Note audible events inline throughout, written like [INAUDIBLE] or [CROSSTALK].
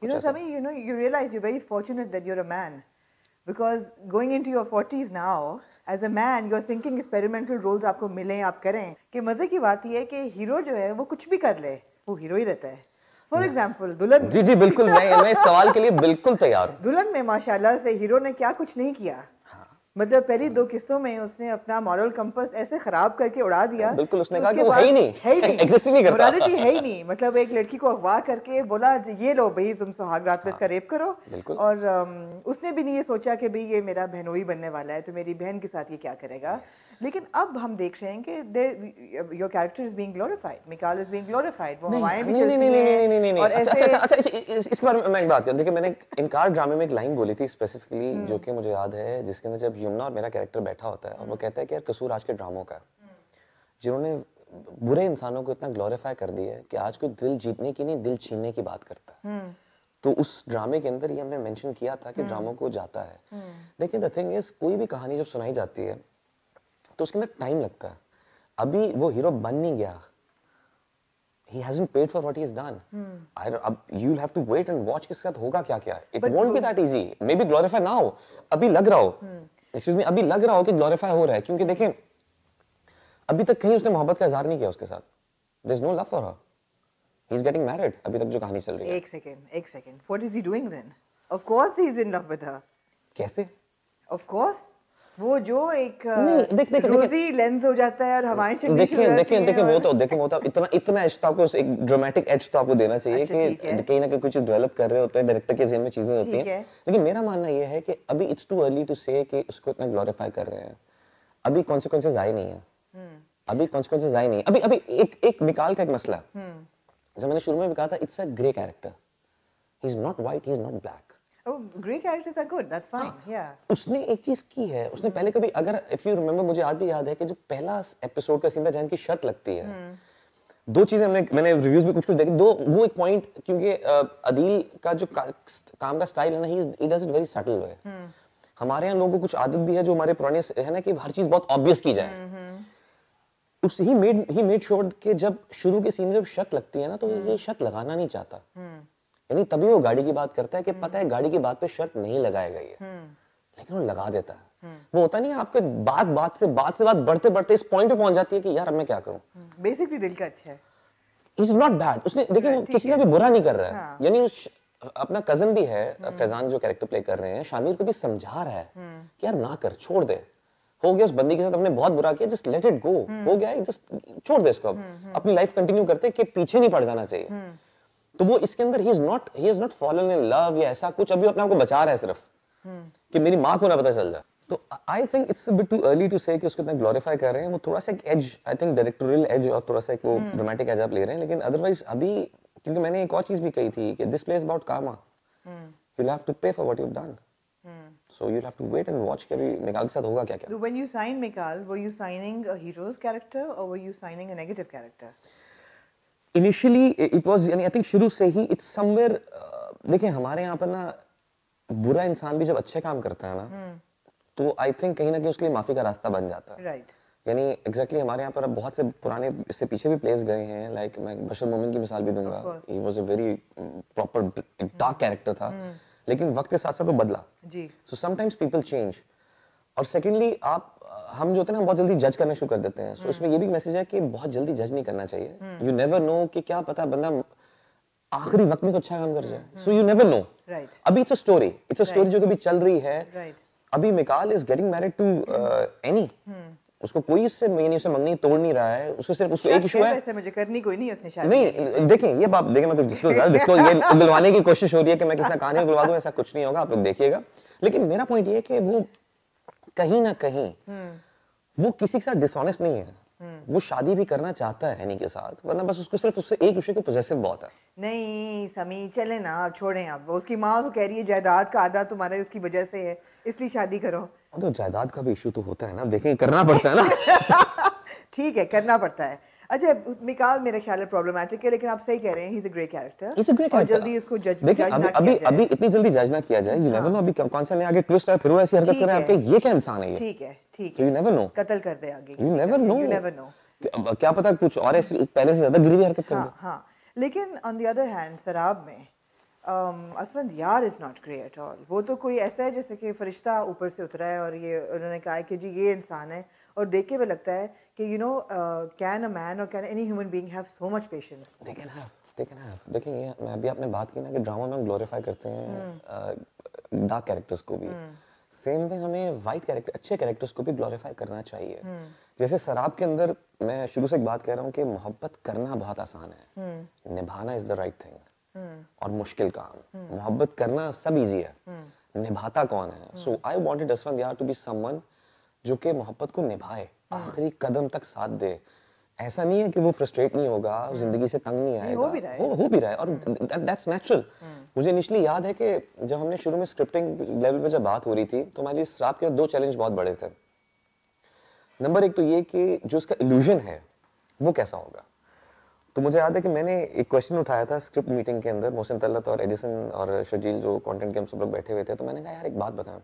You know, Sami, you know, you realize you're very fortunate that you're a man because going into your 40s now, as a man your thinking experimental roles आपको मिले आप करें कि मजे की बात यह है कि हीरो जो है वो कुछ भी कर ले वो हीरो ही रहता है फॉर एग्जाम्पल दुल्हन जी जी बिल्कुल [LAUGHS] मैं मैं सवाल के लिए बिल्कुल तैयार दुल्हन में माशाल्लाह से हीरो ने क्या कुछ नहीं किया मतलब पहली दो किस्तों में उसने अपना मॉरल कंपस ऐसे खराब करके उड़ा दिया हाँ, बिल्कुल उसने तो कहा कि वो है ही नहीं है ही नहीं एग्जिस्ट ही नहीं करता मोरालिटी है ही नहीं मतलब एक लड़की को अगवा करके बोला ये लो भाई तुम सुहाग रात में हाँ। इसका रेप करो और उसने भी नहीं ये सोचा कि भाई ये मेरा बहनोई बनने वाला है तो मेरी बहन के साथ ये क्या करेगा लेकिन अब हम देख रहे हैं कि your character is being glorified Mikal is being glorified वो हवाएं भी चलती हैं नहीं और अच्छा, ऐसे अच्छा अच्छा, अच्छा इसके बारे में मैं एक बात करूं देखिए मैंने इनकार ड्रामे में एक लाइन बोली थी स्पेसिफिकली हम्म। जो कि मुझे याद है जिसके में जब यमुना और मेरा कैरेक्टर बैठा होता है और वो हम्म। कहता है कि यार कसूर आज के ड्रामों का हम्म। जिन्होंने बुरे इंसानों को इतना ग्लोरीफाई कर दिया है कि आज कोई दिल जीतने की नहीं दिल छीनने की बात करता है हम्म। तो उस ड्रामे के अंदर ये हमने मेंशन किया था कि ड्रामों को जाता है देखिए द थिंग इज कोई भी कहानी जब सुनाई जाती है तो उसके अंदर टाइम लगता है अभी वो हीरो बन नहीं गया he hasn't paid for what he has done. Hmm. I don't, अब you'll have to wait and watch किसके साथ होगा क्या क्या. It But won't be that easy. Maybe glorify now. अभी लग रहा हो. Hmm. एक्सक्यूज मी अभी लग रहा हो कि ग्लोरीफाई हो रहा है क्योंकि देखें अभी तक कहीं उसने मोहब्बत का इजहार नहीं किया उसके साथ there is no love for her he is getting married अभी तक जो कहानी चल रही है एक सेकंड एक second what is he doing then of course he is in love with her कैसे ऑफ कोर्स वो जो एक देख, देख, रोजी लेंस हो जाता है और हवाएं हमारी देखिए देखिए देखिए वो तो देखिए वो तो इतना इतना एज तो आपको एक ड्रामेटिक एज तो आपको देना चाहिए अच्छा, कि कहीं ना कहीं कुछ चीज डेवलप कर रहे होते हैं डायरेक्टर के जेन में चीजें होती हैं लेकिन मेरा मानना ये है कि अभी it's to early to say कि उसको इतना ग्लोरीफाई कर रहे हैं अभी कॉन्सिक्वेंसेज आए नहीं है हम्म। अभी कॉन्सिक्वेंसेज आए नहीं अभी अभी एक एक निकाल का एक मसला हम्म। जब मैंने शुरू में भी कहा था it's a grey character he is not white he is not black Oh, हाँ। उसने एक चीज की है उसने पहले कभी अगर इफ यू रिमेम्बर मुझे आज भी याद है कि जो पहला एपिसोड का सीन था की शर्ट लगती है हम्म। दो चीजें मैंने रिव्यूज में कुछ कुछ दो वो एक पॉइंट क्योंकि अदील का जो का, काम का स्टाइल है ना he it does it very subtle way हमारे यहाँ लोगों को कुछ आदत भी है जो हमारे पुराने है ना कि हर चीज बहुत ऑब्वियस की जाए हम्म, हम्म। उस he made he made sure के जब शुरू के सीन में शक लगती है ना तो ये शक लगाना नहीं चाहता यानी तभी वो गाड़ी की बात करता है कि हम्म। पता है गाड़ी की बात पे शर्त नहीं लगाई गई है हम्म। लेकिन वो लगा देता है हम्म। वो होता नहीं आपके बात बात से बात से बात बढ़ते बढ़ते इस पॉइंट पे पहुंच जाती है कि यार मैं क्या करूं बेसिकली दिल का अच्छा है इज नॉट बैड उसने हाँ, देखिए वो किसी का भी बुरा नहीं कर रहा है हाँ। यानी उस अपना कजन भी है फैजान जो कैरेक्टर प्ले कर रहे हैं शामिर को भी समझा रहा है कि यार ना कर छोड़ दे हो गया उस बंदी के साथ हमने बहुत बुरा किया जस्ट लेट इट गो हो गया जस्ट छोड़ दे इसको अब अपनी लाइफ कंटिन्यू करते कि पीछे नहीं पड़ जाना चाहिए तो वो इसके अंदर he is not he is not fallen in love या ऐसा कुछ अभी अपने आप को बचा रहा है सिर्फ hmm. कि मेरी माँ को ना पता चल जाए तो I think it's bit too early to say कि उसको इतना ग्लोरीफाई कर रहे हैं वो थोड़ा सा एक edge I think directorial edge और थोड़ा सा एक वो ड्रामेटिक हम्म। एज आप ले रहे हैं लेकिन अदरवाइज अभी क्योंकि मैंने एक और चीज भी कही थी कि this plays about karma you have to pay for what you have done So you'll have to wait and watch कि अभी मिकाल के साथ होगा क्या क्या. When you sign Mikal, were you signing a hero's character और were you signing a negative character initially it was यानी I think शुरू से ही इट्स समवेयर uh, देखिए हमारे यहाँ पर ना बुरा इंसान भी जब अच्छे काम करता है ना hmm. तो आई थिंक कहीं ना कहीं उसके लिए माफी का रास्ता बन जाता है right. यानी एग्जैक्टली exactly हमारे यहाँ पर बहुत से पुराने इससे पीछे भी प्लेस गए हैं लाइक like, मैं बशर मोमिन की मिसाल भी दूंगा he was a very proper dark character था hmm. लेकिन वक्त के साथ साथ वो बदला सो समटाइम्स पीपल चेंज और सेकेंडली आप हम जो होते हैं ना बहुत जल्दी जज करना शुरू कर देते हैं सो so, इसमें हम्म। ये भी मैसेज है कि बहुत जल्दी जज नहीं करना चाहिए यू नेवर नो कि क्या पता बंदा आखिरी वक्त में कुछ अच्छा काम कर जाए सो यू नेवर नो अभी it's a story it's a story जो कभी चल रही है right. अभी Mikal is getting married to any उसको कोई उससे मैंने उसे मंगनी तोड़ नहीं रहा है उसको सिर्फ उसको एक इशू है ऐसे मुझे करनी कोई नहीं उसने शादी नहीं देखें ये बात देखें मैं कुछ डिस्कलो डिस्कलो ये बुलवाने [LAUGHS] की कोशिश हो रही है कि मैं किसी का कहानी बुलवा दूं ऐसा कुछ नहीं होगा आप लोग देखिएगा लेकिन मेरा पॉइंट ये है कि वो कहीं ना कहीं हम्म। वो किसी के साथ डिसऑनेस्ट नहीं है हम्म। वो शादी भी करना चाहता है के साथ वरना बस उसको सिर्फ उससे एक विषय को पोजेसिव बहुत है नहीं समी चले ना आप छोड़े आप उसकी माँ तो कह रही है जायदाद का आधा तुम्हारे उसकी वजह से है इसलिए शादी करो तो जायदाद का भी इशू तो होता है ना देखें करना पड़ता है ना [LAUGHS] ठीक है करना पड़ता है अच्छा मिकाल मेरे ख्याल है प्रॉब्लमेटिक है लेकिन आप सही कह रहे हैं he is a great character it's a great character जल्दी इसको जज देखिए अभी अभी अभी इतनी जल्दी जज ना किया जाए यू नेवर नो अभी कौन सा नया आगे ट्विस्ट आया फिर वो ऐसी हरकत कर रहा है आपके ये क्या इंसान है ये ठीक है ठीक है यू नेवर नो कत्ल कर दे आगे you never know you never know क्या पता कुछ और ऐसी पहले से ज्यादा गिरवी हरकत कर हाँ, दे हां लेकिन ऑन द अदर हैंड शराब में um, असवंत यार is not grey at all वो तो कोई ऐसा है जैसे कि फरिश्ता ऊपर से उतरा है और ये उन्होंने कहा है कि जी ये इंसान है और देख के भी लगता है कि you know can a man और can any human being have so much patience they can have they can have देखिए ये मैं अभी आपने बात की ना कि ड्रामा में हम ग्लोरीफाई करते हैं डार्क hmm. कैरेक्टर्स uh, को भी सेम hmm. वे हमें वाइट कैरेक्टर अच्छे कैरेक्टर्स को भी ग्लोरीफाई करना चाहिए hmm. जैसे शराब के अंदर मैं शुरू से एक बात कह रहा हूँ कि मोहब्बत करना बहुत आसान है hmm. निभाना इज द राइट थिंग और मुश्किल काम हम्म। मोहब्बत करना सब इजी है निभाता कौन है सो आई वांटेड असफन यार टू बी समवन जो कि मोहब्बत को निभाए हाँ। आखिरी कदम तक साथ दे ऐसा नहीं है कि वो फ्रस्ट्रेट नहीं होगा हाँ। जिंदगी से तंग नहीं आएगा हो हो, भी रहा है और दैट्स नेचुरल हाँ। मुझे निचली याद है कि जब हमने शुरू में स्क्रिप्टिंग लेवल पे जब बात हो रही थी तो हमारे लिए श्राप के दो चैलेंज बहुत बड़े थे नंबर एक तो ये कि जो उसका इल्यूजन है वो कैसा होगा तो मुझे याद है कि मैंने एक क्वेश्चन उठाया था स्क्रिप्ट मीटिंग के अंदर मोहसिन तल्लत और एडिसन और शजील जो कंटेंट के हम सब लोग बैठे हुए थे तो मैंने कहा यार एक बात बताएं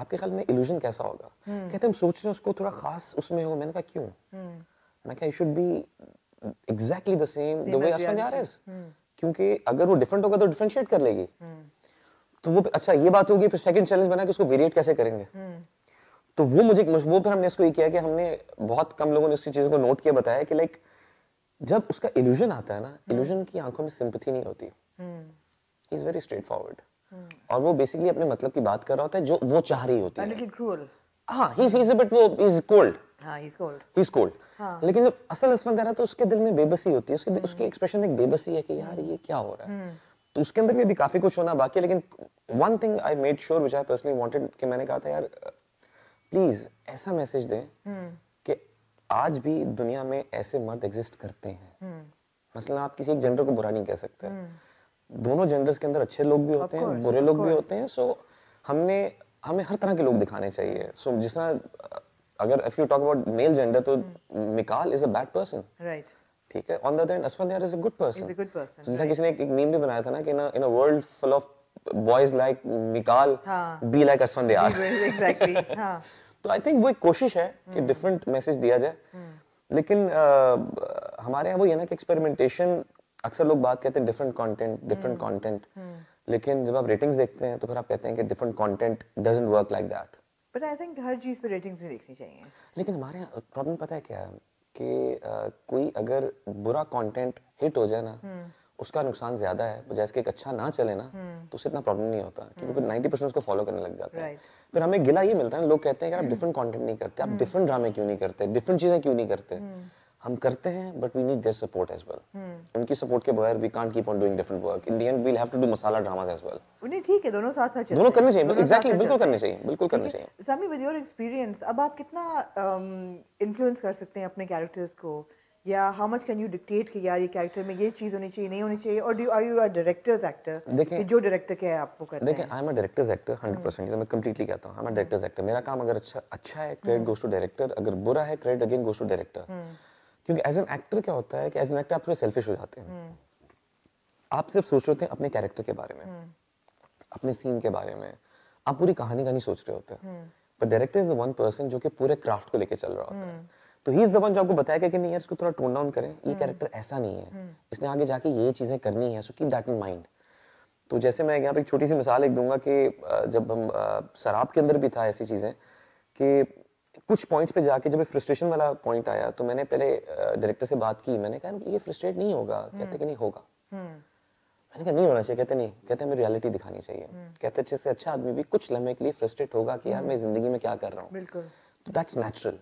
आपके ख्याल में इल्यूजन कैसा होगा हम्म। कहते हम सोच रहे हैं उसको थोड़ा खास उसमें हो मैंने कहा क्यों हम्म। मैं कहा you should be exactly the same the way as क्योंकि अगर वो डिफरेंट होगा तो डिफरेंशिएट कर लेगी हम्म। तो वो अच्छा ये बात होगी फिर सेकंड चैलेंज बना कि उसको वेरिएट कैसे करेंगे तो वो मुझे वो फिर हमने इसको ये किया कि हमने बहुत कम लोगों ने उसकी चीज़ों को नोट किया बताया कि लाइक जब उसका इल्यूजन आता है ना इल्यूजन की आंखों में सिंपथी नहीं होती is very straightforward Hmm. और वो बेसिकली अपने मतलब की बात कर रहा होता है जो वो चाह रही होती है हाँ ही इज बट वो इज कोल्ड हाँ, हाँ। लेकिन जब असल असमंद है तो उसके दिल में बेबसी होती है उसके hmm. उसकी एक्सप्रेशन एक बेबसी है कि यार ये क्या हो रहा है hmm. तो उसके अंदर भी अभी काफी कुछ होना बाकी है लेकिन one thing I made sure which I personally wanted कि मैंने कहा था यार प्लीज ऐसा मैसेज दें hmm. कि आज भी दुनिया में ऐसे मर्द एग्जिस्ट करते हैं hmm. मसलन आप किसी एक जेंडर को बुरा नहीं कह सकते दोनों जेंडर्स के अंदर अच्छे लोग भी होते हैं बुरे लोग भी होते हैं सो हमने हमें हर तरह के लोग दिखाने चाहिए सो जिस तरह अगर if you talk about male gender तो Mikal is a bad person right ठीक है on the other hand and यार is a good person is a good person जैसा किसी ने एक, मीम भी बनाया था ना कि ना in a world full of boys like Mikal be like यार एग्जैक्टली हां तो आई थिंक वो एक कोशिश है कि डिफरेंट hmm. मैसेज दिया जाए hmm. लेकिन हमारे यहाँ वो ये ना कि एक्सपेरिमेंटेशन अक्सर लोग बात कहते हैं डिफरेंट कॉन्टेंट डिफरेंट कॉन्टेंट लेकिन जब आप रेटिंग्स देखते हैं तो फिर आप कहते हैं कि different content doesn't work like that but I think हर चीज पर रेटिंग्स भी देखनी चाहिए लेकिन हमारे यहाँ प्रॉब्लम पता है क्या है कि कोई अगर बुरा कॉन्टेंट हिट हो जाए ना हम्म। उसका नुकसान ज्यादा है जैसे कि एक अच्छा ना चले ना हम्म। तो उससे इतना प्रॉब्लम नहीं होता क्योंकि हम्म। फिर नाइन्टी परसेंट उसको फॉलो करने लग जाते हैं फिर हमें गिला ये मिलता है लोग कहते हैं कि आप डिफरेंट कॉन्टेंट नहीं करते आप डिफरेंट ड्रामे क्यों नहीं करते डिफरेंट चीजें क्यों नहीं करते हम करते हैं but we need their support as well उनकी सपोर्ट के बगैर we can't keep on doing different work in the end we will have to do masala dramas as well उन्हें ठीक है दोनों साथ साथ दोनों करने चाहिए एग्जैक्टली बिल्कुल करने चाहिए बिल्कुल करने चाहिए सामी विद योर एक्सपीरियंस अब आप कितना इन्फ्लुएंस um, कर सकते हैं अपने कैरेक्टर्स को या how much can you dictate कि यार ये कैरेक्टर में ये चीज होनी चाहिए नहीं होनी चाहिए और do are you are director's actor कि जो डायरेक्टर के है आपको करते देखिए I am a director's actor 100% तो मैं कंप्लीटली कहता हूं I am a director's actor मेरा काम अगर अच्छा अच्छा है क्रेडिट गोस टू डायरेक्टर अगर बुरा है credit again goes to director क्योंकि एज एन एक्टर क्या होता है कि एज एन एक्टर आप थोड़े सेल्फिश हो जाते हैं hmm. आप सिर्फ सोच रहे होते हैं अपने कैरेक्टर के बारे में hmm. अपने सीन के बारे में आप पूरी कहानी कहानी सोच रहे होते हैं but director is the one person जो कि पूरे क्राफ्ट को लेकर चल रहा होता है हम्म। तो ही इज द वन जो आपको बताया कि नहीं यार इसको थोड़ा टोन डाउन करें ये कैरेक्टर hmm. ऐसा नहीं है hmm. इसने आगे जाके ये चीजें करनी है so keep that in mind तो जैसे मैं यहाँ पे एक छोटी सी मिसाल एक दूंगा कि जब हम शराब के अंदर भी था ऐसी चीजें कि कुछ पॉइंट्स पे जाके जब फ्रस्ट्रेशन वाला पॉइंट आया तो मैंने पहले डायरेक्टर से बात की मैंने कहा ये फ्रस्ट्रेट नहीं होगा हम्म। कहते कि नहीं होगा हम्म। मैंने कहा नहीं होना चाहिए कहते नहीं कहते हमें रियलिटी दिखानी चाहिए हम्म। कहते अच्छे से अच्छा आदमी भी कुछ लम्हे के लिए फ्रस्ट्रेट होगा कि यार मैं जिंदगी में क्या कर रहा हूँ तो दैट्स नेचुरल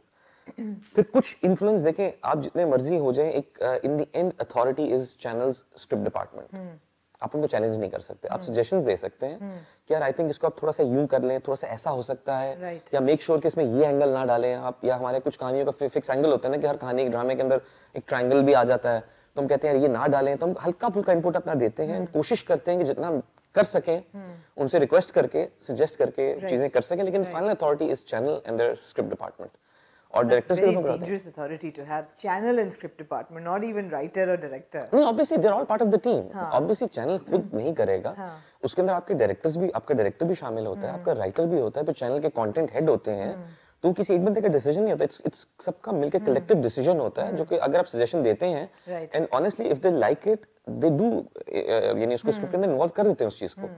फिर कुछ इन्फ्लुएंस देखें आप जितने मर्जी हो जाए एक in the end authority is channel's script department आप उनको चैलेंज नहीं कर सकते आप सजेशन हाँ। दे सकते हैं हाँ। कि यार आई थिंक इसको आप थोड़ा सा यूं कर लें थोड़ा सा ऐसा हो सकता है या मेक श्योर कि इसमें ये एंगल ना डालें आप या हमारे कुछ कहानियों का फिक्स एंगल होता है ना कि हर कहानी ड्रामे के अंदर एक ट्राइंगल भी आ जाता है तो हम कहते हैं ये ना डालें तो हम हल्का फुल्का इनपुट अपना देते हैं हाँ। कोशिश करते हैं कि जितना कर सकें उनसे रिक्वेस्ट करके सजेस्ट करके चीजें कर सकें लेकिन final authority is channel and script department और डायरेक्टर्स के ऊपर dangerous authority to have channel and script department not even writer और director no obviously they are all part of the team obviously channel खुद हाँ। नहीं करेगा हाँ। उसके अंदर आपके डायरेक्टर्स भी आपका डायरेक्टर भी शामिल होता है हाँ। आपका राइटर भी होता है फिर चैनल के कंटेंट हेड होते हैं तो किसी एक बंदे का डिसीजन नहीं होता इट्स इट्स सबका मिलकर कलेक्टिव डिसीजन होता है जो कि अगर आप सजेशन देते हैं and honestly if they like it they do यानी उसको स्क्रिप्ट के अंदर इन्वॉल्व कर देते हैं उस चीज को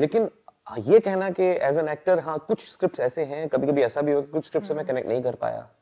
लेकिन हाँ, ये कहना कि एज एन एक्टर हाँ कुछ स्क्रिप्ट्स ऐसे हैं कभी कभी ऐसा भी हो कुछ स्क्रिप्ट से मैं कनेक्ट हम्म। नहीं कर पाया